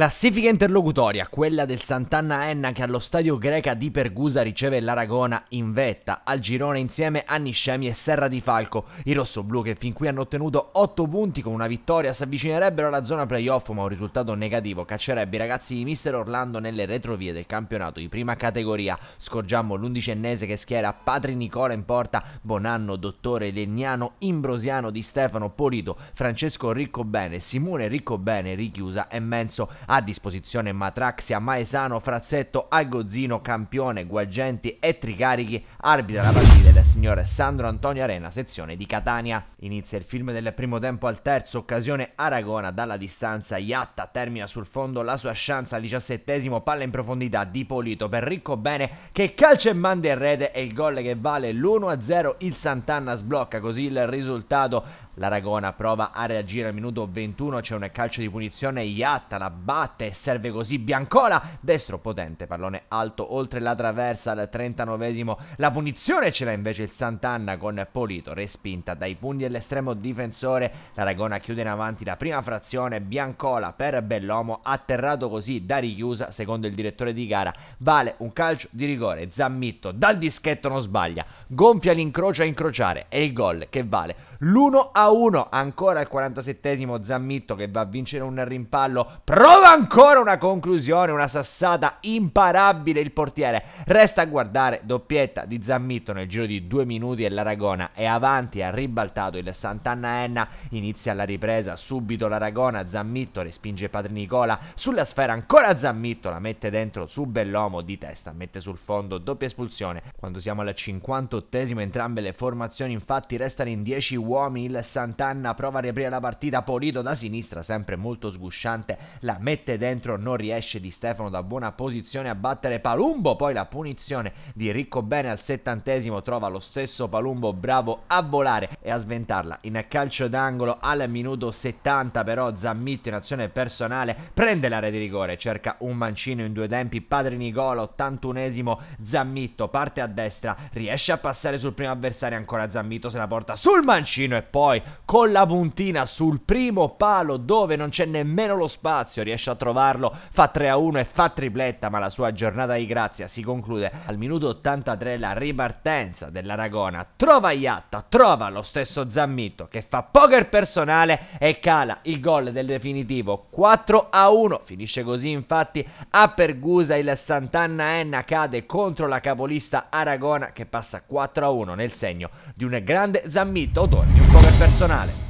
Classifica interlocutoria, quella del Sant'Anna Enna che allo stadio greca di Pergusa riceve l'Aragona in vetta, al girone insieme a Niscemi e Serra di Falco. I rossoblù che fin qui hanno ottenuto 8 punti con una vittoria si avvicinerebbero alla zona playoff ma un risultato negativo caccerebbe i ragazzi di Mister Orlando nelle retrovie del campionato di prima categoria. Scorgiamo l'undicennese che schiera Padri Nicola in porta, Bonanno, Dottore, Legnano, Imbrosiano di Stefano Polito, Francesco Ricco Bene, Simone Ricco Bene, Richiusa e Menzo a disposizione Matraxia, Maesano, Frazzetto, Algozzino, Campione, Guagenti e Tricarichi, arbitra la partita del signor Sandro Antonio Arena, sezione di Catania. Inizia il film del primo tempo al terzo, occasione Aragona dalla distanza, Iatta termina sul fondo la sua chance al diciassettesimo, palla in profondità di Polito per Ricco Bene che calcia e manda in rete e il gol che vale l'1-0, il Sant'Anna sblocca così il risultato L'Aragona prova a reagire al minuto 21, c'è un calcio di punizione, Iatta la batte e serve così Biancola, destro potente, pallone alto oltre la traversa al 39esimo, la punizione ce l'ha invece il Sant'Anna con Polito, respinta dai pugni dell'estremo difensore, l'Aragona chiude in avanti la prima frazione, Biancola per Bellomo, atterrato così da richiusa, secondo il direttore di gara, vale un calcio di rigore, Zammitto dal dischetto non sbaglia, gonfia l'incrocio a incrociare, è il gol che vale l'1 a 1, ancora il 47esimo Zammitto che va a vincere un rimpallo, prova ancora una conclusione, una sassata imparabile il portiere, resta a guardare, doppietta di Zammitto nel giro di due minuti e l'Aragona è avanti, ha ribaltato il Sant'Anna Enna, inizia la ripresa, subito l'Aragona, Zammitto respinge Padre Nicola, sulla sfera ancora Zammitto, la mette dentro su Bellomo di testa, mette sul fondo, doppia espulsione, quando siamo al 58 esimo entrambe le formazioni infatti restano in 10 uomini il Sant'Anna prova a riaprire la partita, Polito da sinistra, sempre molto sgusciante, la mette dentro, non riesce Di Stefano da buona posizione a battere Palumbo, poi la punizione di Ricco Bene al settantesimo trova lo stesso Palumbo bravo a volare e a sventarla in calcio d'angolo al minuto 70 però Zammitto in azione personale prende l'area di rigore, cerca un mancino in due tempi, Padre Nicola 81esimo Zammitto parte a destra, riesce a passare sul primo avversario ancora Zammitto se la porta sul mancino e poi con la puntina sul primo palo dove non c'è nemmeno lo spazio, riesce a trovarlo, fa 3 a 1 e fa tripletta, ma la sua giornata di grazia si conclude al minuto 83 la ripartenza dell'Aragona. Trova Iatta, trova lo stesso Zammitto che fa poker personale e cala il gol del definitivo 4 a 1. Finisce così infatti a Pergusa il Sant'Anna Enna cade contro la capolista Aragona che passa 4 a 1 nel segno di un grande Zammitto. Torni un poker personale personale.